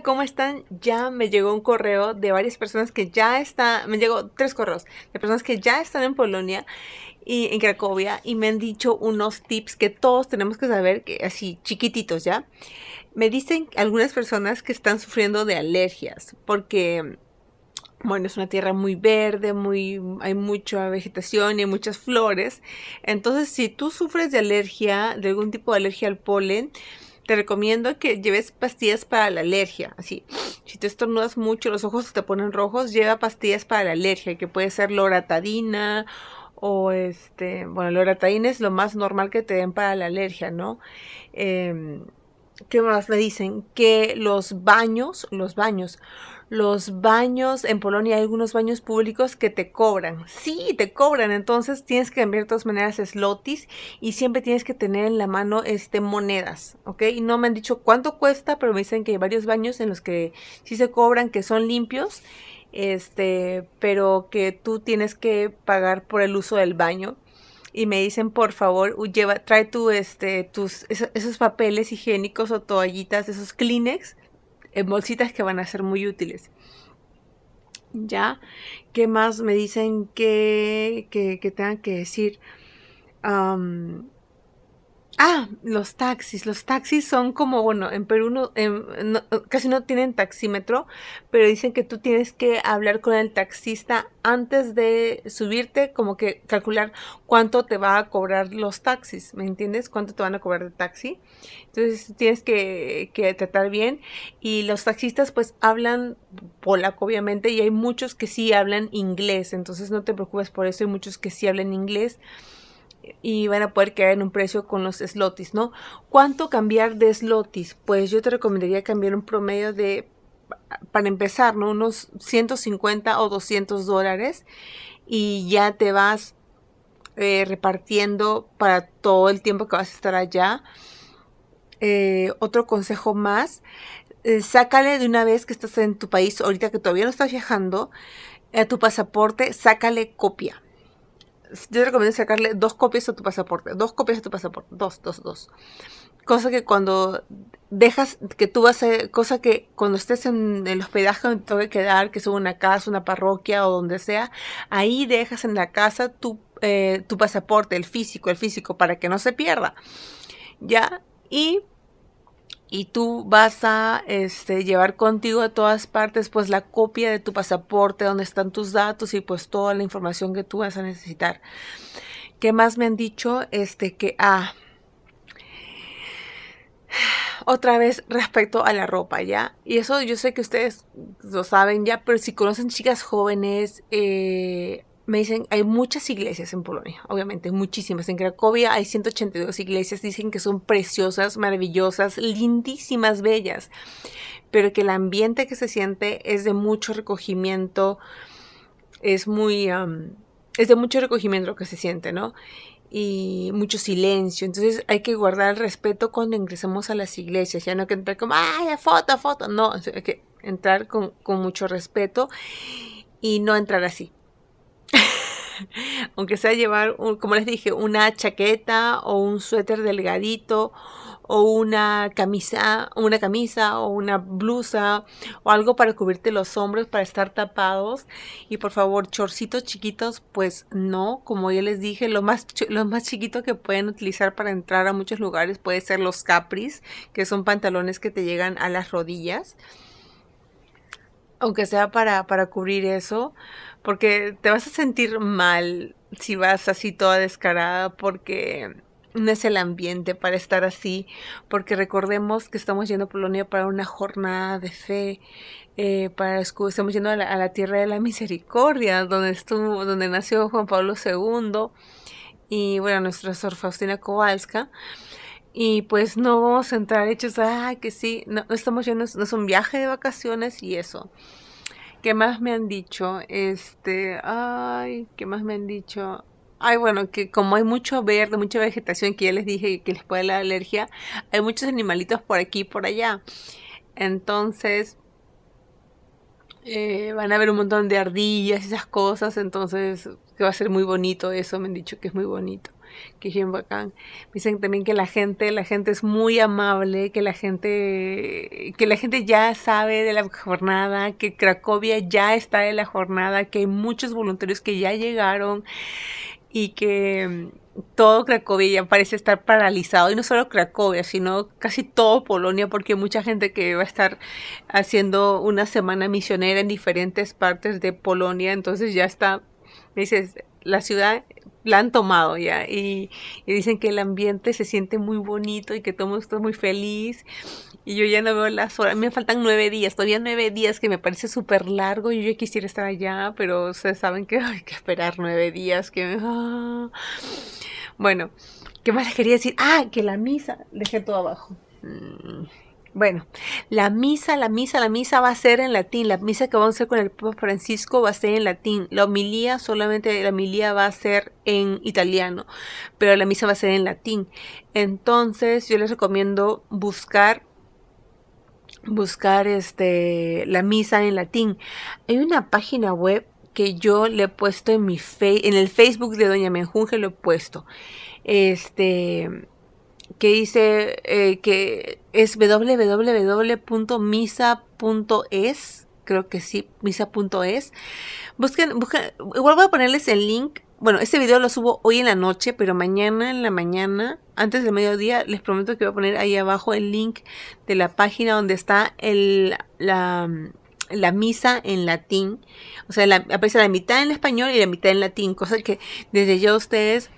¿Cómo están? Ya me llegó un correo de varias personas que ya están, me llegó tres correos de personas que ya están en Polonia y en Cracovia y me han dicho unos tips que todos tenemos que saber, así chiquititos ya. Me dicen algunas personas que están sufriendo de alergias porque bueno, es una tierra muy verde, muy, hay mucha vegetación y muchas flores. Entonces, si tú sufres de alergia, de algún tipo de alergia al polen, te recomiendo que lleves pastillas para la alergia. Así, si te estornudas mucho, los ojos te ponen rojos, lleva pastillas para la alergia, que puede ser loratadina o este, bueno, loratadina es lo más normal que te den para la alergia, ¿no? Eh, ¿Qué más me dicen? Que los baños, los baños, los baños, en Polonia hay algunos baños públicos que te cobran. Sí, te cobran. Entonces tienes que cambiar de todas maneras slotis y siempre tienes que tener en la mano este, monedas, ¿ok? Y no me han dicho cuánto cuesta, pero me dicen que hay varios baños en los que sí se cobran, que son limpios, este, pero que tú tienes que pagar por el uso del baño y me dicen, por favor, lleva, trae tu, este, tus, esos, papeles higiénicos o toallitas, esos Kleenex, en bolsitas que van a ser muy útiles. ¿Ya? ¿Qué más me dicen que, tengan que decir? Ah, los taxis. Los taxis son como, bueno, en Perú casi no tienen taxímetro, pero dicen que tú tienes que hablar con el taxista antes de subirte, como que calcular cuánto te va a cobrar los taxis, ¿me entiendes? ¿Cuánto te van a cobrar de taxi? Entonces tienes que, que tratar bien. Y los taxistas pues hablan polaco, obviamente, y hay muchos que sí hablan inglés, entonces no te preocupes por eso, hay muchos que sí hablan inglés y van a poder quedar en un precio con los slotis, ¿no? ¿Cuánto cambiar de slotis? Pues yo te recomendaría cambiar un promedio de, para empezar, ¿no? Unos 150 o 200 dólares y ya te vas eh, repartiendo para todo el tiempo que vas a estar allá. Eh, otro consejo más, eh, sácale de una vez que estás en tu país, ahorita que todavía no estás viajando, a tu pasaporte, sácale copia yo te recomiendo sacarle dos copias a tu pasaporte, dos copias a tu pasaporte, dos, dos, dos. Cosa que cuando dejas, que tú vas a, cosa que cuando estés en el hospedaje donde te toque quedar, que sea una casa, una parroquia o donde sea, ahí dejas en la casa tu, eh, tu pasaporte, el físico, el físico, para que no se pierda. ¿Ya? Y y tú vas a este, llevar contigo a todas partes pues la copia de tu pasaporte, donde están tus datos y pues toda la información que tú vas a necesitar. ¿Qué más me han dicho? Este que, ah, otra vez respecto a la ropa, ¿ya? Y eso yo sé que ustedes lo saben ya, pero si conocen chicas jóvenes, eh, me dicen, hay muchas iglesias en Polonia, obviamente, muchísimas. En Cracovia hay 182 iglesias, dicen que son preciosas, maravillosas, lindísimas, bellas, pero que el ambiente que se siente es de mucho recogimiento, es muy, es de mucho recogimiento lo que se siente, ¿no? y mucho silencio. Entonces hay que guardar respeto cuando ingresamos a las iglesias. Ya no hay que entrar como, ay, foto, foto. No, hay que entrar con mucho respeto y no entrar así. aunque sea llevar, un, como les dije, una chaqueta o un suéter delgadito o una camisa, una camisa o una blusa o algo para cubrirte los hombros para estar tapados y por favor chorcitos chiquitos pues no como ya les dije lo más lo más chiquito que pueden utilizar para entrar a muchos lugares puede ser los capris que son pantalones que te llegan a las rodillas aunque sea para, para cubrir eso, porque te vas a sentir mal si vas así toda descarada, porque no es el ambiente para estar así, porque recordemos que estamos yendo a Polonia para una jornada de fe, eh, para estamos yendo a la, a la, tierra de la misericordia, donde estuvo, donde nació Juan Pablo II y bueno, nuestra Sor Faustina Kowalska. Y pues no vamos a entrar hechos, ay que sí, no, estamos yendo, no es un viaje de vacaciones y eso. ¿Qué más me han dicho? Este, ay, ¿qué más me han dicho? Ay, bueno, que como hay mucho verde, mucha vegetación que ya les dije que les puede la alergia, hay muchos animalitos por aquí y por allá. Entonces, eh, van a ver un montón de ardillas y esas cosas, entonces que va a ser muy bonito eso, me han dicho que es muy bonito que bacán. dicen también que la gente, la gente es muy amable, que la gente, que la gente ya sabe de la jornada, que Cracovia ya está en la jornada, que hay muchos voluntarios que ya llegaron y que mm, todo Cracovia ya parece estar paralizado, y no solo Cracovia, sino casi todo Polonia, porque mucha gente que va a estar haciendo una semana misionera en diferentes partes de Polonia, entonces ya está, dices, la ciudad la han tomado ya y, dicen que el ambiente se siente muy bonito y que todo el está muy feliz y yo ya no veo las horas, me faltan nueve días, todavía nueve días que me parece súper largo y yo ya quisiera estar allá, pero ustedes saben que hay que esperar nueve días, que... Ah. Bueno, ¿qué más les quería decir? Ah, que la misa dejé todo abajo. Mm. Bueno, la misa, la misa, la misa va a ser en latín. La misa que vamos a hacer con el Papa Francisco va a ser en latín. La homilía, solamente la homilía va a ser en italiano, pero la misa va a ser en latín. Entonces, yo les recomiendo buscar buscar este la misa en latín. Hay una página web que yo le he puesto en mi fe en el Facebook de Doña Menjunge lo he puesto. Este que dice eh, que es www.misa.es, creo que sí, misa.es. Busquen, busquen, igual voy a ponerles el link. Bueno, este video lo subo hoy en la noche, pero mañana en la mañana, antes del mediodía, les prometo que voy a poner ahí abajo el link de la página donde está el, la, misa en latín. O sea, la, aparece la mitad en español y la mitad en latín, cosa que desde ya ustedes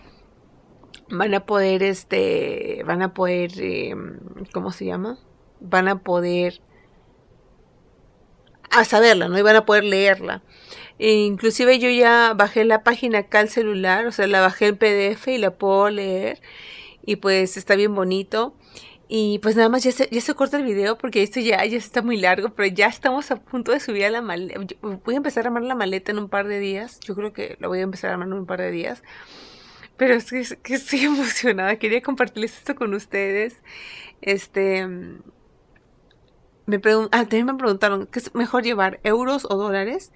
van a poder, este, van a poder, em, ¿cómo se llama? Van a poder a saberla, ¿no? Y van a poder leerla. E inclusive yo ya bajé la página acá al celular, o sea, la bajé en PDF y la puedo leer. Y pues está bien bonito. Y pues nada más ya se, ya se corta el video porque esto ya, ya está muy largo, pero ya estamos a punto de subir a la maleta. Voy a empezar a armar la maleta en un par de días. Yo creo que la voy a empezar a armar en un par de días pero es que, estoy emocionada. Quería compartirles esto con ustedes. Este. Me ah, también me preguntaron, ¿qué es mejor llevar euros o dólares?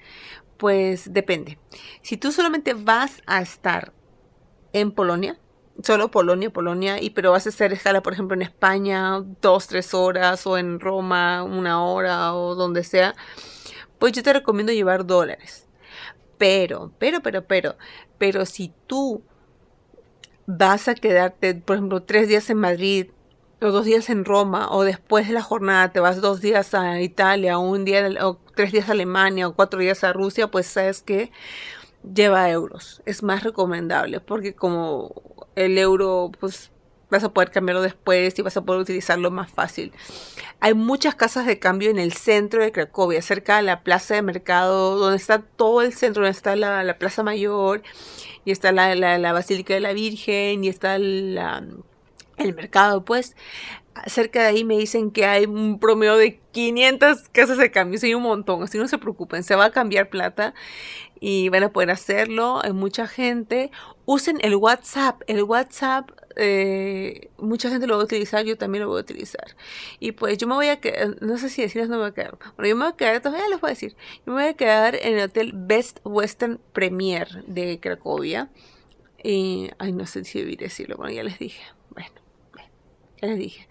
Pues depende. Si tú solamente vas a estar en Polonia, solo Polonia, Polonia, y pero vas a hacer escala, por ejemplo, en España, dos, tres horas, o en Roma, una hora, o donde sea, pues yo te recomiendo llevar dólares. Pero, pero, pero, pero, pero si tú vas a quedarte, por ejemplo, tres días en Madrid o dos días en Roma o después de la jornada te vas dos días a Italia o un día o tres días a Alemania o cuatro días a Rusia, pues sabes que lleva euros. Es más recomendable porque como el euro pues vas a poder cambiarlo después y vas a poder utilizarlo más fácil. Hay muchas casas de cambio en el centro de Cracovia, cerca de la plaza de mercado, donde está todo el centro, donde está la, plaza mayor, y está la, Basílica de la Virgen, y está el mercado, pues. Cerca de ahí me dicen que hay un promedio de 500 casas de cambio, hay un montón, así no se preocupen, se va a cambiar plata y van a poder hacerlo, hay mucha gente. Usen el WhatsApp, el WhatsApp eh, mucha gente lo va a utilizar, yo también lo voy a utilizar. Y pues yo me voy a quedar, no sé si decirles no me voy a quedar. Bueno, yo me voy a quedar, entonces les voy a decir. Yo me voy a quedar en el hotel Best Western Premier de Cracovia. Y, ay, no sé si debí decirlo, bueno, ya les dije. Bueno, ya les dije.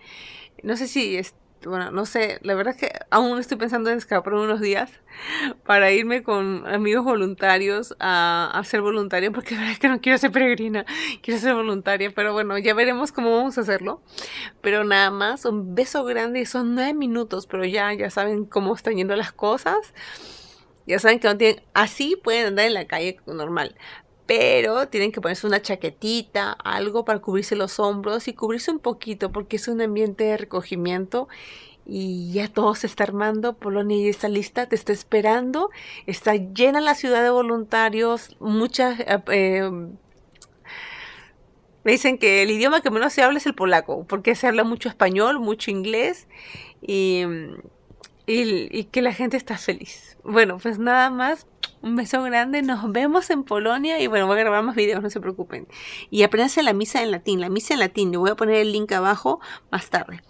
No sé si... Es, bueno, no sé, la verdad es que aún estoy pensando en escapar unos días para irme con amigos voluntarios a, hacer ser voluntaria, porque la verdad es que no quiero ser peregrina, quiero ser voluntaria, pero bueno, ya veremos cómo vamos a hacerlo. Pero nada más, un beso grande son nueve minutos, pero ya, ya saben cómo están yendo las cosas. Ya saben que no tienen, así pueden andar en la calle normal, pero tienen que ponerse una chaquetita, algo para cubrirse los hombros y cubrirse un poquito porque es un ambiente de recogimiento y ya todo se está armando. Polonia ya está lista, te está esperando. Está llena la ciudad de voluntarios, muchas... Eh, em, me dicen que el idioma que menos se habla es el polaco, porque se habla mucho español, mucho inglés y, y que la gente está feliz. Bueno, pues nada más un beso grande, nos vemos en Polonia y bueno, voy a grabar más videos, no se preocupen. Y apréndase la misa en latín, la misa en latín, le voy a poner el link abajo más tarde.